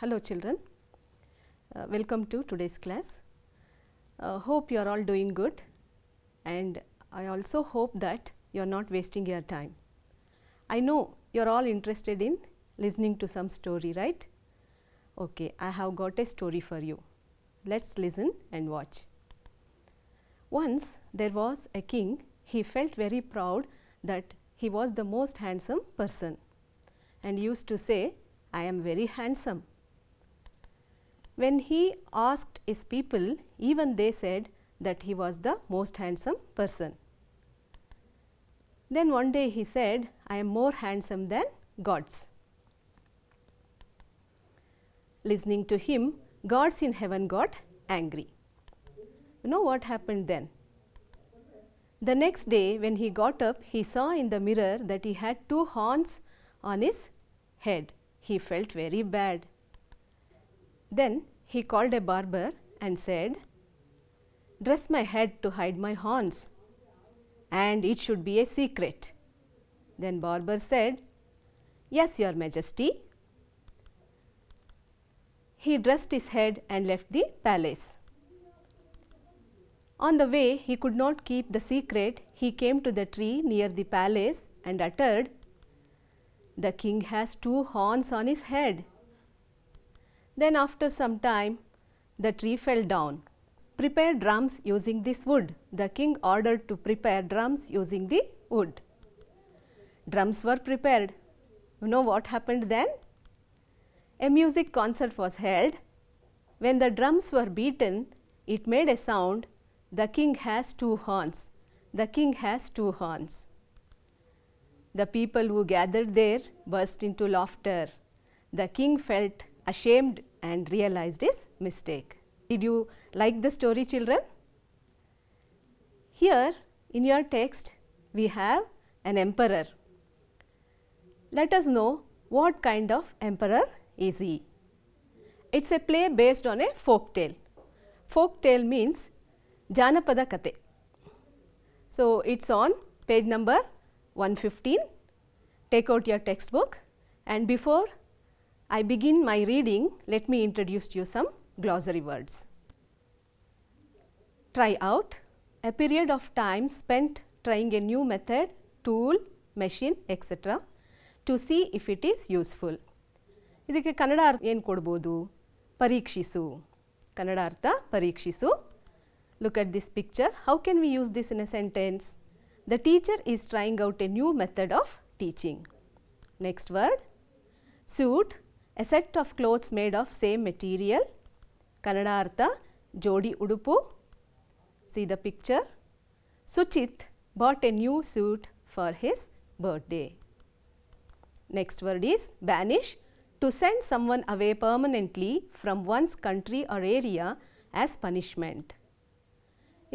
Hello children, uh, welcome to today's class. Uh, hope you are all doing good and I also hope that you are not wasting your time. I know you are all interested in listening to some story, right? Okay, I have got a story for you. Let's listen and watch. Once there was a king, he felt very proud that he was the most handsome person and used to say, I am very handsome. When he asked his people, even they said that he was the most handsome person. Then one day he said, I am more handsome than gods. Listening to him, gods in heaven got angry. You know what happened then? The next day when he got up, he saw in the mirror that he had two horns on his head. He felt very bad. Then he called a barber and said, Dress my head to hide my horns and it should be a secret. Then barber said, Yes, your majesty. He dressed his head and left the palace. On the way, he could not keep the secret. He came to the tree near the palace and uttered, The king has two horns on his head. Then after some time, the tree fell down. Prepare drums using this wood. The king ordered to prepare drums using the wood. Drums were prepared. You know what happened then? A music concert was held. When the drums were beaten, it made a sound. The king has two horns. The king has two horns. The people who gathered there burst into laughter. The king felt ashamed and realized his mistake. Did you like the story children? Here in your text we have an emperor. Let us know what kind of emperor is he. It is a play based on a folk tale. Folk tale means Janapada Kate. So, it is on page number 115. Take out your textbook and before I begin my reading, let me introduce you some glossary words. Try out, a period of time spent trying a new method, tool, machine, etc. to see if it is useful. ಇದಕ್ಕೆ ಕನ್ನಡ ಅರ್ಥ ಏನು ಕೊಡ್ಬೋದು ಪರೀಕ್ಷಿಸು ಕನ್ನಡ ಅರ್ಥ ಪರೀಕ್ಷಿಸು look at this picture. How can we use this in a sentence? The teacher is trying out a new method of teaching. Next word, suit a set of clothes made of same material. Kannada artha Jodi Udupu. See the picture. Suchit bought a new suit for his birthday. Next word is banish. To send someone away permanently from one's country or area as punishment.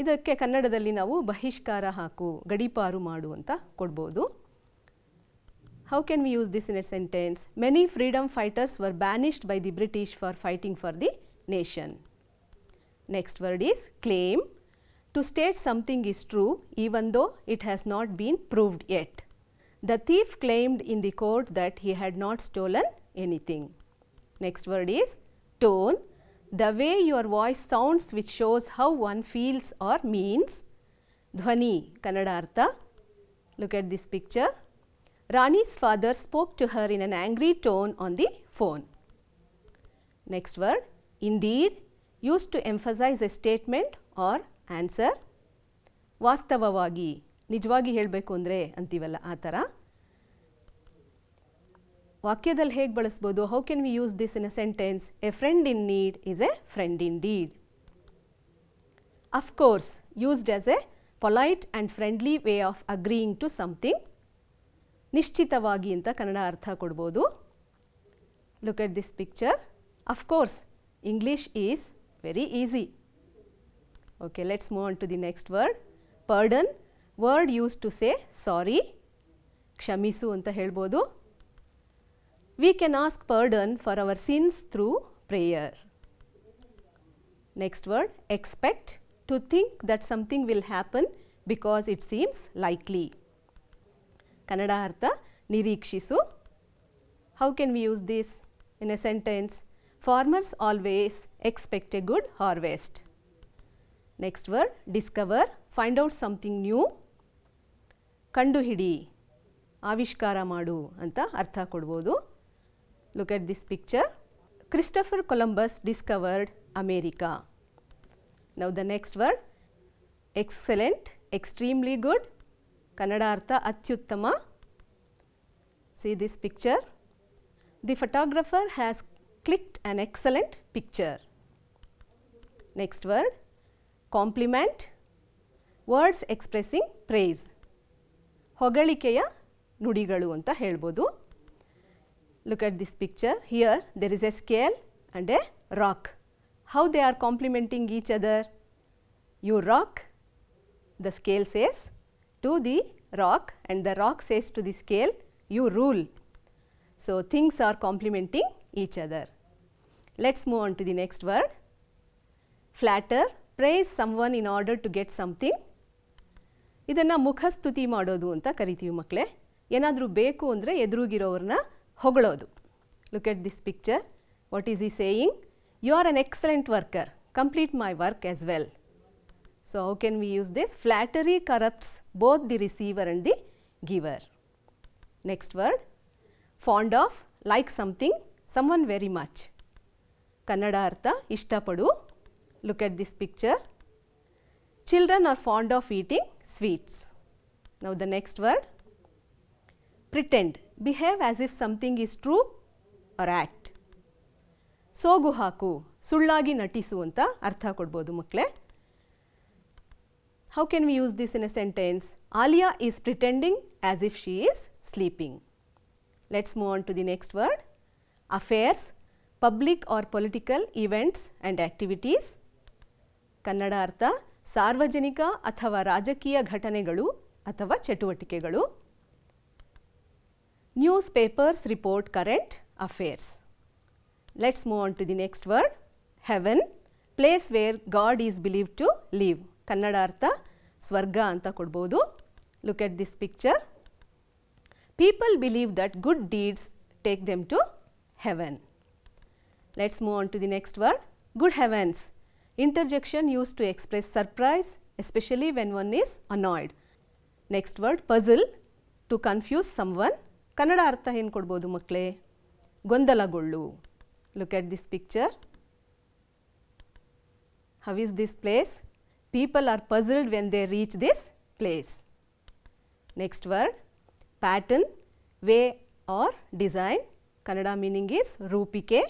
ಇದಕ್ಕೆ ಕನ್ನಡದಲ್ಲಿ ನಾವು ಬಹಿಷ್ಕಾರ ಹಾಕು ಗಡಿಪಾರು ಮಾಡು ಅಂತ ಕೊಡ್ಬೋದು How can we use this in a sentence? Many freedom fighters were banished by the British for fighting for the nation. Next word is claim. To state something is true even though it has not been proved yet. The thief claimed in the court that he had not stolen anything. Next word is tone. The way your voice sounds which shows how one feels or means. Dhvani, Kannada Artha. Look at this picture. Rani's father spoke to her in an angry tone on the phone. Next word, indeed, used to emphasize a statement or answer. Vastavavagi, nijwagi helbe kundre, antivala atara. Vakyadal heg balasbodo, how can we use this in a sentence? A friend in need is a friend indeed. Of course, used as a polite and friendly way of agreeing to something ನಿಶ್ಚಿತವಾಗಿ ಅಂತ ಕನ್ನಡ ಅರ್ಥ ಕೊಡ್ಬೋದು look at this picture of course English is very easy okay let's move on to the next word pardon word use to say sorry ಕ್ಷಮಿಸು ಅಂತ ಹೇಳ್ಬೋದು we can ask pardon for our sins through prayer next word expect to think that something will happen because it seems likely Kannada ಅರ್ಥ ನಿರೀಕ್ಷಿಸು how can we use this in a sentence farmers always expect a good harvest next word discover find out something new ಕಂಡುಹಿಡಿ ಆವಿಷ್ಕಾರ ಮಾಡು ಅಂತ ಅರ್ಥ ಕೊಡ್ಬೋದು look at this picture Christopher Columbus discovered America now the next word excellent extremely good Kannada Atyuttama. See this picture. The photographer has clicked an excellent picture. Next word, compliment, words expressing praise. ಹೊಗಳಿಕೆಯ ನುಡಿಗಳು ಅಂತ helbodu. look at this picture here there is a scale and a rock how they are complimenting each other you rock the scale says to the rock and the rock says to the scale, you rule. So, things are complementing each other. Let's move on to the next word. Flatter, praise someone in order to get something. ಇದನ್ನು ಮುಖಸ್ತುತಿ ಮಾಡೋದು ಅಂತ ಕರಿತೀವಿ ಮಕ್ಕಳೇ ಏನಾದರೂ ಬೇಕು ಅಂದರೆ ಎದುರುಗಿರೋವ್ರನ್ನ ಹೊಗಳೋದು Look at this picture. What is he saying? You are an excellent worker. Complete my work as well. So, how can we use this? Flattery corrupts both the receiver and the giver. Next word, fond of, like something, someone very much. Kannada artha, ishtapadu. Look at this picture. Children are fond of eating sweets. Now, the next word, pretend, behave as if something is true or act. ಸೋಗು ಹಾಕು ಸುಳ್ಳಾಗಿ ನಟಿಸು ಅಂತ ಅರ್ಥ ಕೊಡ್ಬೋದು how can we use this in a sentence? Alia is pretending as if she is sleeping. Let's move on to the next word. Affairs, public or political events and activities. Kannada artha, sarvajanika athava rajakiya ghatanegalu athava galu. Newspapers report current affairs. Let's move on to the next word. Heaven, place where God is believed to live. Kannada ಅರ್ಥ ಸ್ವರ್ಗ ಅಂತ ಕೊಡ್ಬೋದು look at this picture people believe that good deeds take them to heaven let's move on to the next word good heavens interjection use to express surprise especially when one is annoyed next word puzzle to confuse someone Kannada ಅರ್ಥ ಏನು ಕೊಡ್ಬೋದು ಮಕ್ಕಳೇ ಗೊಂದಲಗೊಳ್ಳು look at this picture how is this place people are puzzled when they reach this place. Next word pattern, way or design. Kannada meaning is rupike.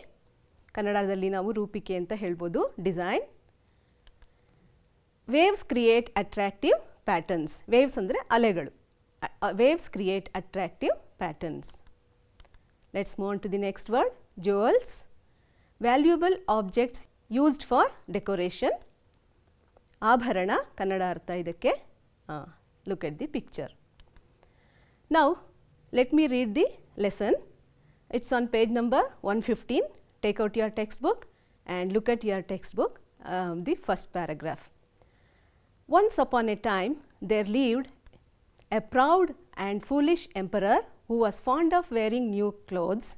Kannada dalli naavu rupike anta helbodu design. Waves create attractive patterns. Waves andre alegalu. waves create attractive patterns. Let's move on to the next word, jewels. Valuable objects used for decoration. ಆಭರಣ ಕನ್ನಡ ಅರ್ಥ ಇದಕ್ಕೆ look at the picture. Now, let me read the lesson. It is on page number 115. Take out your textbook and look at your textbook, um, the first paragraph. Once upon a time, there lived a proud and foolish emperor who was fond of wearing new clothes.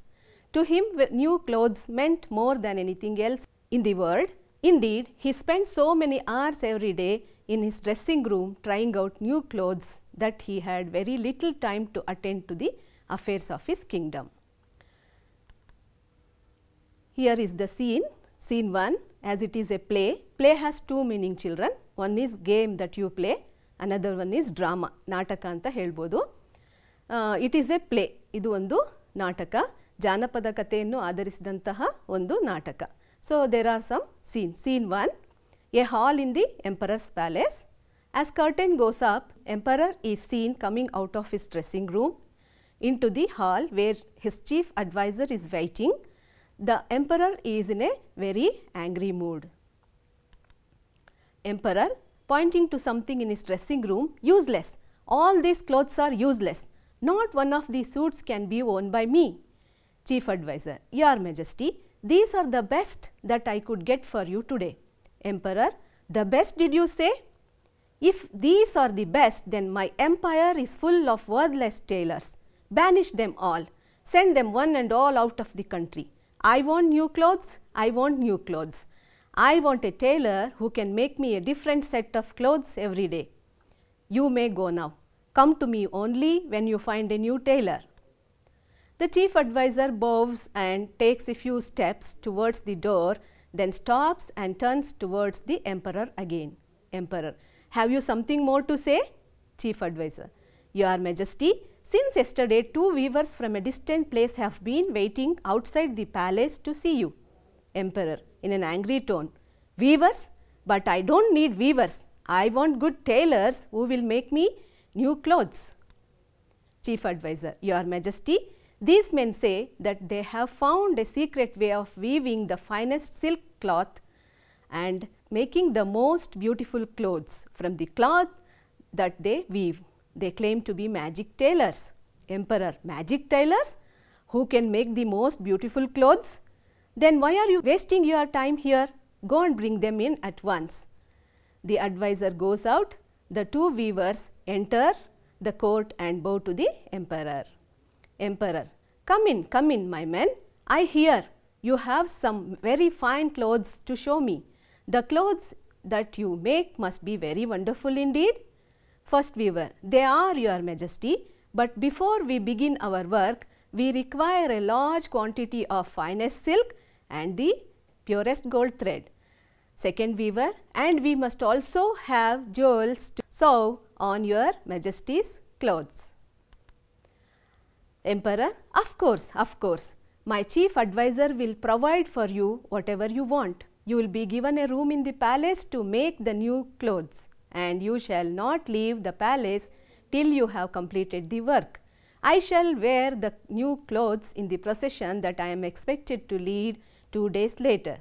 To him, new clothes meant more than anything else in the world Indeed, he spent so many hours every day in his dressing room trying out new clothes that he had very little time to attend to the affairs of his kingdom. Here is the scene, scene 1 as it is a play. Play has two meaning children, one is game that you play, another one is drama, ನಾಟಕ ಅಂತ ಹೇಳ್ಬೋದು it is A play ಇದು ಒಂದು ನಾಟಕ ಜಾನಪದ ಕಥೆಯನ್ನು ಆಧರಿಸಿದಂತಹ ಒಂದು ನಾಟಕ so, there are some scenes. Scene 1, a hall in the emperor's palace. As curtain goes up, emperor is seen coming out of his dressing room into the hall where his chief advisor is waiting. The emperor is in a very angry mood. Emperor pointing to something in his dressing room, useless. All these clothes are useless. Not one of these suits can be worn by me. Chief advisor, Your Majesty, these are the best that I could get for you today. Emperor, the best did you say? If these are the best, then my empire is full of worthless tailors. Banish them all. Send them one and all out of the country. I want new clothes. I want new clothes. I want a tailor who can make me a different set of clothes every day. You may go now. Come to me only when you find a new tailor. The chief advisor bows and takes a few steps towards the door, then stops and turns towards the emperor again. Emperor, have you something more to say? Chief advisor, Your Majesty, since yesterday two weavers from a distant place have been waiting outside the palace to see you. Emperor, in an angry tone, Weavers? But I don't need weavers. I want good tailors who will make me new clothes. Chief advisor, Your Majesty, these men say that they have found a secret way of weaving the finest silk cloth and making the most beautiful clothes from the cloth that they weave. They claim to be magic tailors. Emperor, magic tailors? Who can make the most beautiful clothes? Then why are you wasting your time here? Go and bring them in at once. The adviser goes out. The two weavers enter the court and bow to the emperor. Emperor, Come in, come in, my men. I hear you have some very fine clothes to show me. The clothes that you make must be very wonderful indeed. First weaver, they are your majesty, but before we begin our work, we require a large quantity of finest silk and the purest gold thread. Second weaver, and we must also have jewels to sew on your majesty's clothes. Emperor, of course, of course. My chief adviser will provide for you whatever you want. You will be given a room in the palace to make the new clothes and you shall not leave the palace till you have completed the work. I shall wear the new clothes in the procession that I am expected to lead two days later.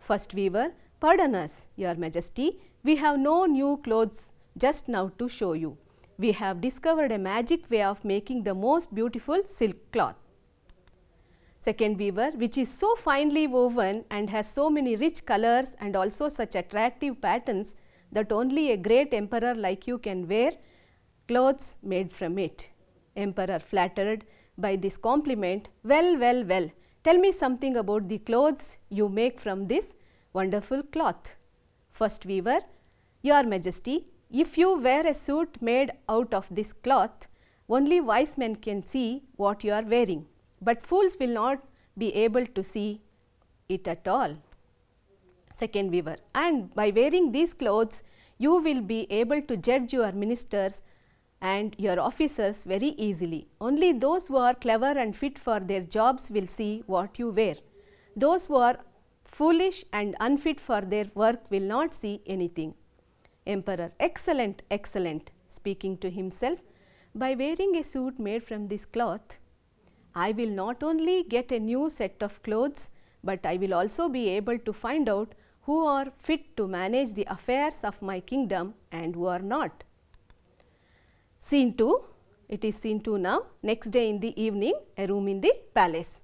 First weaver, pardon us, your majesty, we have no new clothes just now to show you we have discovered a magic way of making the most beautiful silk cloth. Second weaver which is so finely woven and has so many rich colors and also such attractive patterns that only a great emperor like you can wear clothes made from it. Emperor flattered by this compliment, well, well, well, tell me something about the clothes you make from this wonderful cloth. First weaver, your majesty, if you wear a suit made out of this cloth, only wise men can see what you are wearing, but fools will not be able to see it at all. Second weaver, and by wearing these clothes, you will be able to judge your ministers and your officers very easily. Only those who are clever and fit for their jobs will see what you wear. Those who are foolish and unfit for their work will not see anything. Emperor, excellent, excellent, speaking to himself, by wearing a suit made from this cloth, I will not only get a new set of clothes, but I will also be able to find out who are fit to manage the affairs of my kingdom and who are not. Scene 2, it is scene 2 now, next day in the evening, a room in the palace.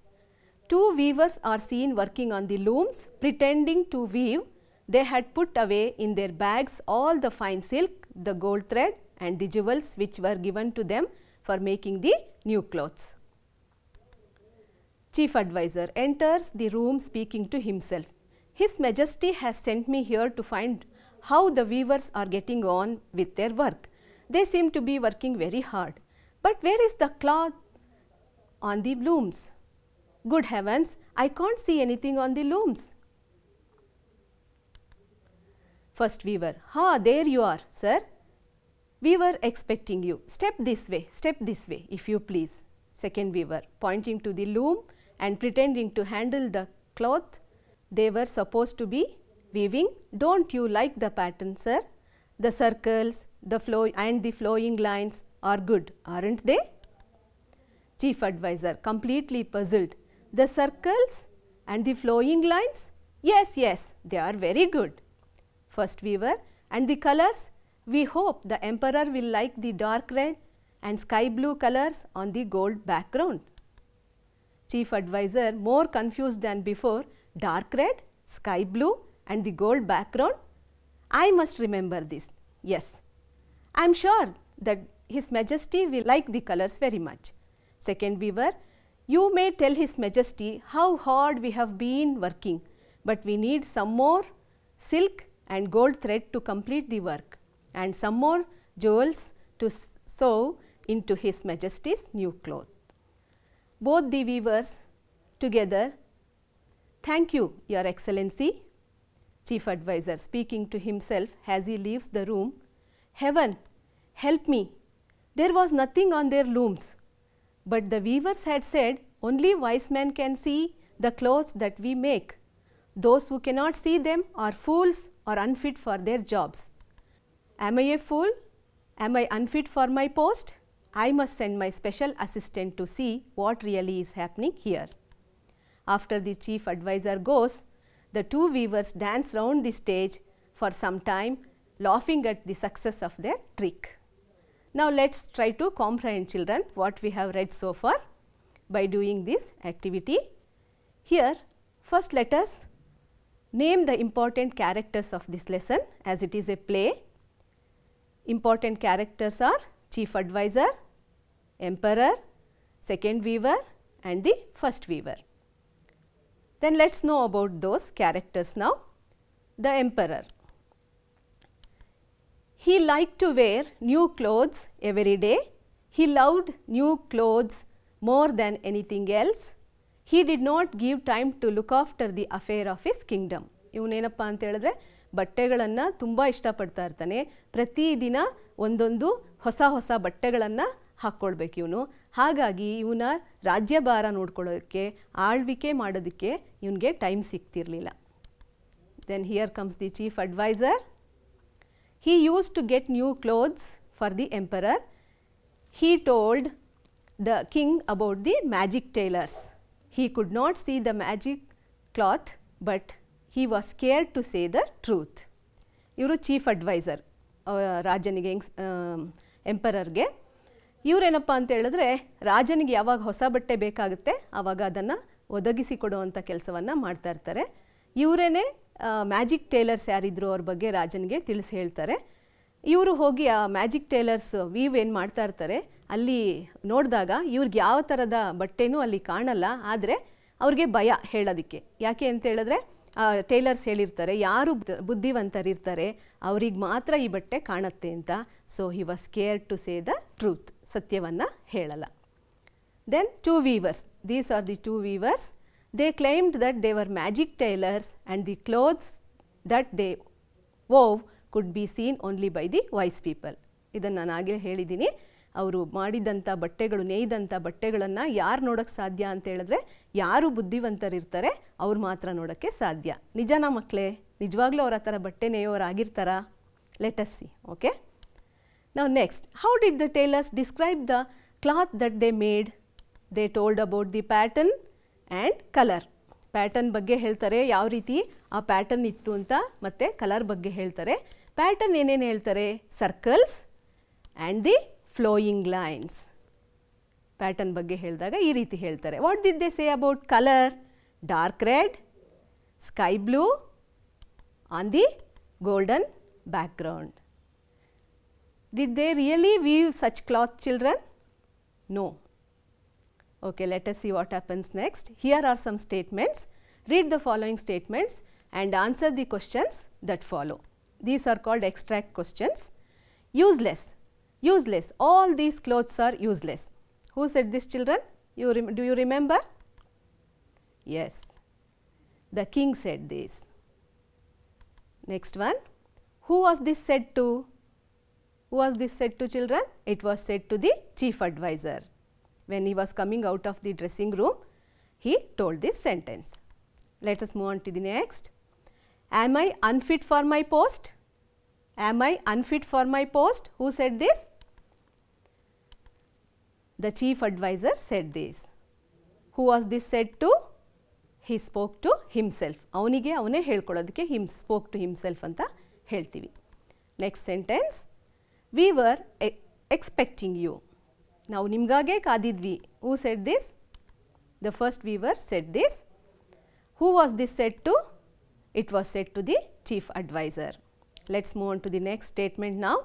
Two weavers are seen working on the looms, pretending to weave they had put away in their bags all the fine silk, the gold thread and the jewels which were given to them for making the new clothes. Chief adviser enters the room speaking to himself. His majesty has sent me here to find how the weavers are getting on with their work. They seem to be working very hard. But where is the cloth on the looms? Good heavens, I can't see anything on the looms. First weaver, ha, there you are, sir. We were expecting you. Step this way, step this way, if you please. Second weaver, pointing to the loom and pretending to handle the cloth they were supposed to be weaving. Don't you like the pattern, sir? The circles the flow and the flowing lines are good, aren't they? Chief advisor, completely puzzled. The circles and the flowing lines? Yes, yes, they are very good first weaver and the colors we hope the emperor will like the dark red and sky blue colors on the gold background. Chief advisor more confused than before dark red, sky blue and the gold background. I must remember this. Yes, I am sure that his majesty will like the colors very much. Second weaver, you may tell his majesty how hard we have been working, but we need some more silk and gold thread to complete the work and some more jewels to sew into his majesty's new cloth. Both the weavers together, thank you, your excellency, chief Advisor. speaking to himself as he leaves the room, heaven, help me, there was nothing on their looms. But the weavers had said, only wise men can see the clothes that we make. Those who cannot see them are fools or unfit for their jobs. Am I a fool? Am I unfit for my post? I must send my special assistant to see what really is happening here. After the chief advisor goes, the two weavers dance round the stage for some time laughing at the success of their trick. Now, let us try to comprehend children what we have read so far by doing this activity. Here first let us name the important characters of this lesson as it is a play. Important characters are chief advisor, emperor, second weaver and the first weaver. Then let us know about those characters now. The emperor. He liked to wear new clothes every day. He loved new clothes more than anything else. He did not give time to look after the affair of his kingdom ಇವನೇನಪ್ಪ ಅಂತ ಹೇಳಿದ್ರೆ ಬಟ್ಟೆಗಳನ್ನು ತುಂಬ ಇಷ್ಟಪಡ್ತಾ ಇರ್ತಾನೆ ಪ್ರತಿದಿನ ಒಂದೊಂದು ಹೊಸ ಹೊಸ ಬಟ್ಟೆಗಳನ್ನು ಹಾಕ್ಕೊಳ್ಬೇಕು ಇವನು ಹಾಗಾಗಿ ಇವನ ರಾಜ್ಯಭಾರ ನೋಡ್ಕೊಳ್ಳೋದಕ್ಕೆ ಆಳ್ವಿಕೆ ಮಾಡೋದಕ್ಕೆ ಇವನಿಗೆ ಟೈಮ್ ಸಿಗ್ತಿರಲಿಲ್ಲ then here comes the chief adviser he use to get new clothes for the emperor he told the king about the magic tailors He could not see the magic cloth, but he was scared to say the truth. ಇವರು chief adviser ರಾಜನಿಗೆ ಎಂಪರರ್ಗೆ ಇವರೇನಪ್ಪ ಅಂತ ಹೇಳಿದ್ರೆ ರಾಜನಿಗೆ ಯಾವಾಗ ಹೊಸ ಬಟ್ಟೆ ಬೇಕಾಗುತ್ತೆ ಆವಾಗ ಅದನ್ನು ಒದಗಿಸಿಕೊಡುವಂಥ ಕೆಲಸವನ್ನು ಮಾಡ್ತಾ ಇರ್ತಾರೆ ಇವರೇನೆ ಮ್ಯಾಜಿಕ್ ಟೇಲರ್ಸ್ ಯಾರಿದ್ರು ಅವ್ರ ಬಗ್ಗೆ ರಾಜನಿಗೆ ತಿಳಿಸಿ ಹೇಳ್ತಾರೆ ಇವರು ಹೋಗಿ ಆ ಮ್ಯಾಜಿಕ್ ಟೇಲರ್ಸ್ ವೀವ್ ಏನು ಮಾಡ್ತಾ ಇರ್ತಾರೆ ಅಲ್ಲಿ ನೋಡಿದಾಗ ಇವ್ರಿಗೆ ಯಾವ ಥರದ ಬಟ್ಟೆನೂ ಅಲ್ಲಿ ಕಾಣಲ್ಲ ಆದರೆ ಅವ್ರಿಗೆ ಭಯ ಹೇಳೋದಕ್ಕೆ ಯಾಕೆ ಅಂತ ಹೇಳಿದ್ರೆ ಟೇಲರ್ಸ್ ಹೇಳಿರ್ತಾರೆ ಯಾರು ಬುದ್ಧಿವಂತರಿರ್ತಾರೆ ಅವ್ರಿಗೆ ಮಾತ್ರ ಈ ಬಟ್ಟೆ ಕಾಣತ್ತೆ ಅಂತ so he was care to say the truth ಸತ್ಯವನ್ನು ಹೇಳಲ್ಲ then two weavers these are the two weavers they claimed that they were magic tailors and the clothes that they wove could be seen only by the wise people ಇದನ್ನು ನಾನು ಆಗಲೇ ಹೇಳಿದ್ದೀನಿ ಅವರು ಮಾಡಿದಂಥ ಬಟ್ಟೆಗಳು ನೇಯ್ದಂಥ ಬಟ್ಟೆಗಳನ್ನು ಯಾರು ನೋಡೋಕ್ಕೆ ಸಾಧ್ಯ ಅಂತ ಹೇಳಿದ್ರೆ ಯಾರು ಬುದ್ಧಿವಂತರಿರ್ತಾರೆ ಅವ್ರು ಮಾತ್ರ ನೋಡೋಕ್ಕೆ ಸಾಧ್ಯ ನಿಜನಾ ಮಕ್ಕಳೇ ನಿಜವಾಗ್ಲೂ ಅವ್ರ ಆ ಥರ ಬಟ್ಟೆ ನೇಯೋರಾಗಿರ್ತಾರಾ ಲೆಟಸ್ ಸಿ ಓಕೆ ನಾವು next how did the tailors describe the cloth that they made they told about the pattern and colour pattern ಬಗ್ಗೆ ಹೇಳ್ತಾರೆ ಯಾವ ರೀತಿ ಆ ಪ್ಯಾಟರ್ನ್ ಇತ್ತು ಅಂತ ಮತ್ತು ಕಲರ್ ಬಗ್ಗೆ ಹೇಳ್ತಾರೆ ಪ್ಯಾಟರ್ನ್ ಏನೇನು ಹೇಳ್ತಾರೆ circles and the flowing lines pattern ಬಗ್ಗೆ ಹೇಳಿದಾಗ ಈ ರೀತಿ ಹೇಳ್ತಾರೆ What did they say about color? Dark red, sky blue, on the golden background. Did they really weave such cloth, children? No. Okay, let us see what happens next. Here are some statements. Read the following statements and answer the questions that follow. These are called extract questions. Useless useless. All these clothes are useless. Who said this children? You do you remember? Yes, the king said this. Next one, who was this said to? Who was this said to children? It was said to the chief advisor. When he was coming out of the dressing room, he told this sentence. Let us move on to the next. Am I unfit for my post? Am I unfit for my post? Who said this? the chief advisor said this. Who was this said to? He spoke to himself. Aunige ಅವನೇ ಹೇಳ್ಕೊಳ್ಳೋದಕ್ಕೆ him spoke to himself ಅಂತ healthy. Next sentence, we were expecting you. ನಾವು ನಿಮಗಾಗೆ ಕಾದಿದ್ವಿ. Who said this? The first weaver said this. Who was this said to? It was said to the chief advisor. Let us move on to the next statement now.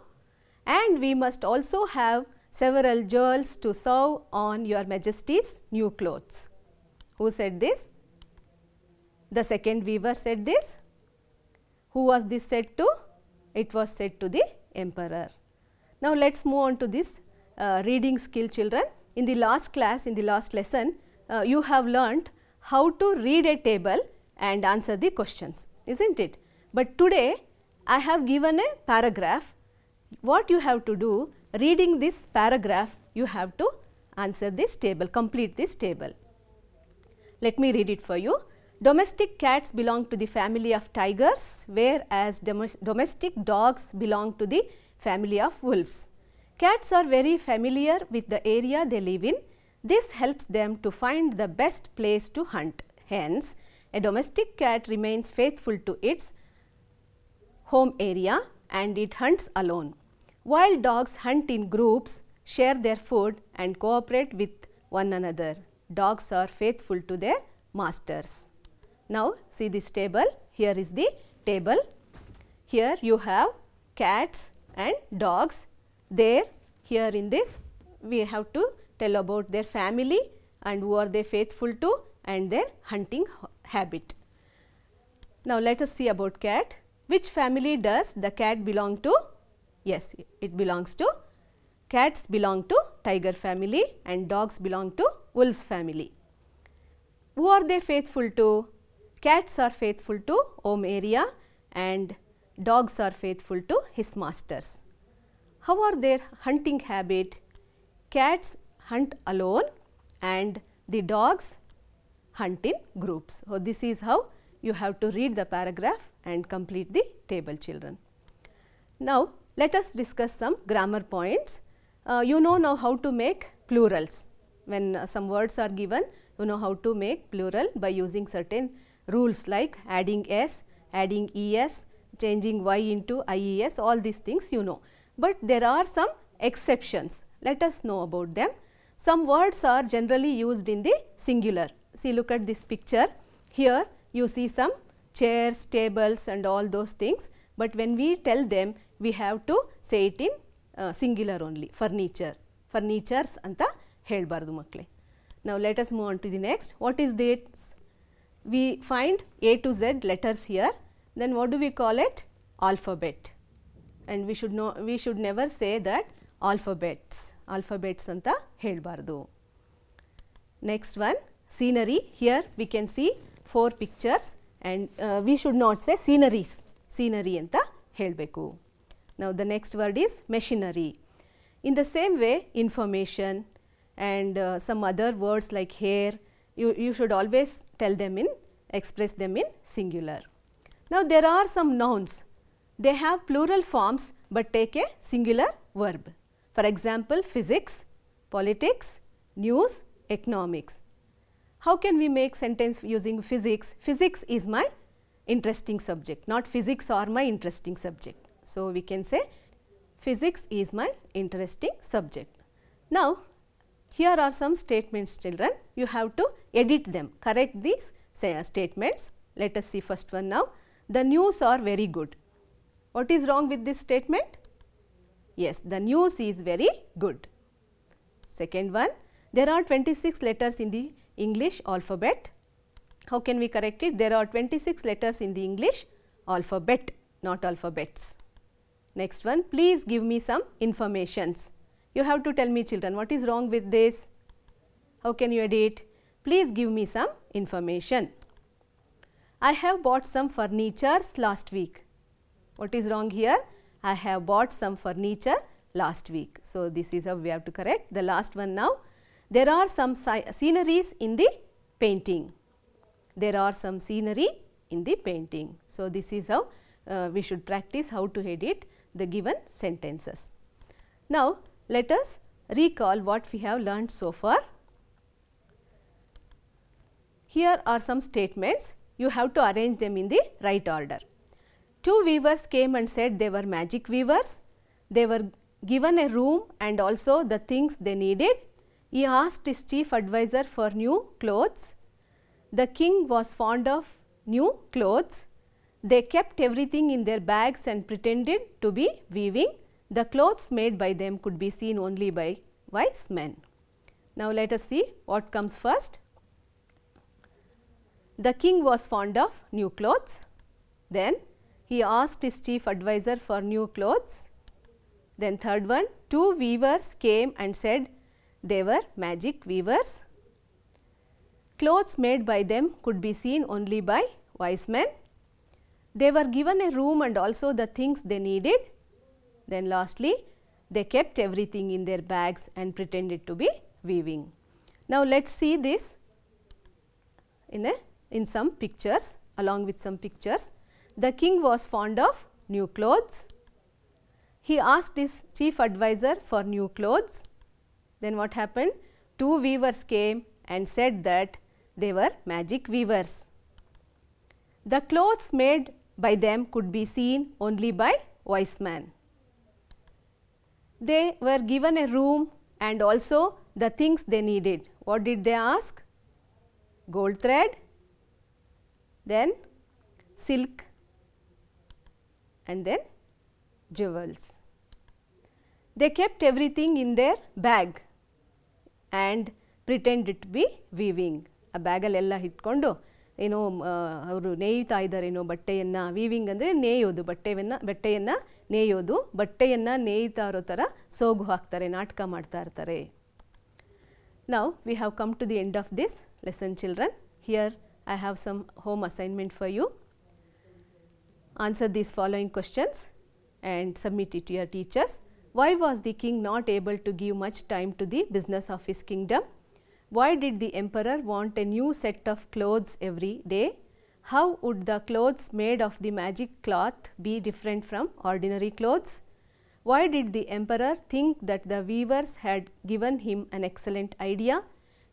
And we must also have several jewels to sew on your majesty's new clothes. Who said this? The second weaver said this. Who was this said to? It was said to the emperor. Now, let us move on to this uh, reading skill children. In the last class, in the last lesson, uh, you have learnt how to read a table and answer the questions, is not it? But today, I have given a paragraph. What you have to do reading this paragraph you have to answer this table, complete this table. Let me read it for you. Domestic cats belong to the family of tigers, whereas domestic dogs belong to the family of wolves. Cats are very familiar with the area they live in. This helps them to find the best place to hunt. Hence, a domestic cat remains faithful to its home area and it hunts alone while dogs hunt in groups, share their food and cooperate with one another. Dogs are faithful to their masters. Now see this table, here is the table. Here you have cats and dogs. There, here in this we have to tell about their family and who are they faithful to and their hunting habit. Now let us see about cat. Which family does the cat belong to? Yes, it belongs to cats belong to tiger family and dogs belong to wolves family. Who are they faithful to? Cats are faithful to home area and dogs are faithful to his masters. How are their hunting habit? Cats hunt alone and the dogs hunt in groups. So, this is how you have to read the paragraph and complete the table children. Now, let us discuss some grammar points. Uh, you know now how to make plurals. When uh, some words are given, you know how to make plural by using certain rules like adding s, adding es, changing y into ies, all these things you know. But there are some exceptions. Let us know about them. Some words are generally used in the singular. See look at this picture. Here you see some chairs, tables and all those things. But when we tell them we have to say it in uh, singular only furniture, furnitures anta ಹೇಳ್ಬಾರ್ದು ಮಕ್ಕಳೇ Now, let us move on to the next. What is this? We find A to Z letters here. Then what do we call it? Alphabet. And we should know, we should never say that alphabets, alphabets anta helbardu. Next one, scenery. Here we can see four pictures and uh, we should not say sceneries, scenery anta helbeku. Now, the next word is machinery. In the same way, information and uh, some other words like hair, you, you should always tell them in, express them in singular. Now, there are some nouns. They have plural forms, but take a singular verb. For example, physics, politics, news, economics. How can we make sentence using physics? Physics is my interesting subject, not physics are my interesting subject. So, we can say physics is my interesting subject. Now, here are some statements children, you have to edit them, correct these uh, statements. Let us see first one now, the news are very good. What is wrong with this statement? Yes, the news is very good. Second one, there are 26 letters in the English alphabet. How can we correct it? There are 26 letters in the English alphabet, not alphabets. Next one, please give me some informations. You have to tell me children what is wrong with this, how can you edit, please give me some information. I have bought some furnitures last week. What is wrong here? I have bought some furniture last week. So, this is how we have to correct the last one now. There are some sceneries in the painting. There are some scenery in the painting. So, this is how uh, we should practice how to edit the given sentences. Now, let us recall what we have learned so far. Here are some statements, you have to arrange them in the right order. Two weavers came and said they were magic weavers. They were given a room and also the things they needed. He asked his chief advisor for new clothes. The king was fond of new clothes. They kept everything in their bags and pretended to be weaving. The clothes made by them could be seen only by wise men. Now, let us see what comes first. The king was fond of new clothes. Then he asked his chief adviser for new clothes. Then third one, two weavers came and said they were magic weavers. Clothes made by them could be seen only by wise men. They were given a room and also the things they needed. Then lastly, they kept everything in their bags and pretended to be weaving. Now, let us see this in a in some pictures along with some pictures. The king was fond of new clothes. He asked his chief advisor for new clothes. Then what happened? Two weavers came and said that they were magic weavers. The clothes made by them could be seen only by Weismann. They were given a room and also the things they needed. What did they ask? Gold thread, then silk and then jewels. They kept everything in their bag and pretended to be weaving. A ಆ hit ಇಟ್ಕೊಂಡು ಏನೋ ಅವರು ನೇಯ್ತಾ ಏನೋ ಬಟ್ಟೆಯನ್ನು weaving ಅಂದರೆ ನೇಯೋದು ಬಟ್ಟೆಯನ್ನು ಬಟ್ಟೆಯನ್ನು ನೇಯೋದು ಬಟ್ಟೆಯನ್ನು ನೇಯ್ತಾ ಇರೋ ಥರ ಸೋಗು ಹಾಕ್ತಾರೆ ನಾಟಕ ಮಾಡ್ತಾ ಇರ್ತಾರೆ ನಾವು we have come to the end of this lesson children here I have some home assignment for you answer these following questions and submit it your teachers why was the king not able to give much time to the business of his kingdom Why did the emperor want a new set of clothes every day? How would the clothes made of the magic cloth be different from ordinary clothes? Why did the emperor think that the weavers had given him an excellent idea?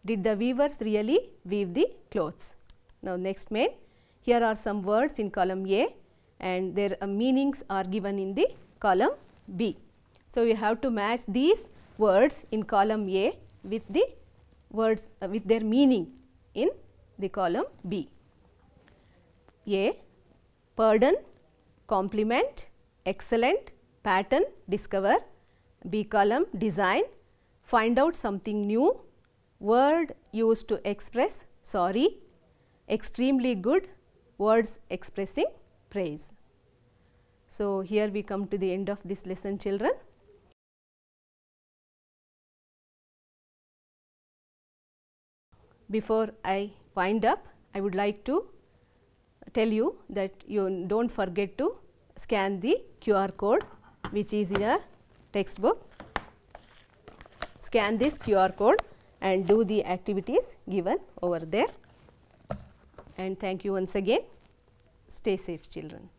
Did the weavers really weave the clothes? Now, next main, here are some words in column A and their uh, meanings are given in the column B. So, we have to match these words in column A with the words uh, with their meaning in the column B. A. Pardon, compliment, excellent, pattern, discover. B column, design, find out something new, word used to express sorry, extremely good, words expressing praise. So, here we come to the end of this lesson children. before I wind up, I would like to tell you that you do not forget to scan the QR code which is in your textbook. Scan this QR code and do the activities given over there. And thank you once again. Stay safe children.